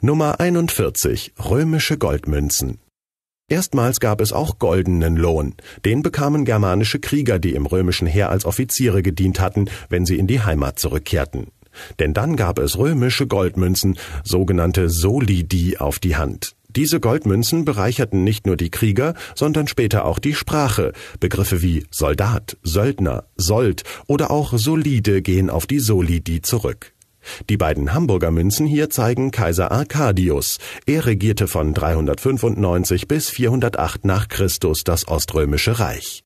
Nummer 41 Römische Goldmünzen Erstmals gab es auch goldenen Lohn. Den bekamen germanische Krieger, die im römischen Heer als Offiziere gedient hatten, wenn sie in die Heimat zurückkehrten. Denn dann gab es römische Goldmünzen, sogenannte Solidi, auf die Hand. Diese Goldmünzen bereicherten nicht nur die Krieger, sondern später auch die Sprache. Begriffe wie Soldat, Söldner, Sold oder auch Solide gehen auf die Solidi zurück. Die beiden Hamburger Münzen hier zeigen Kaiser Arcadius. Er regierte von 395 bis 408 nach Christus das Oströmische Reich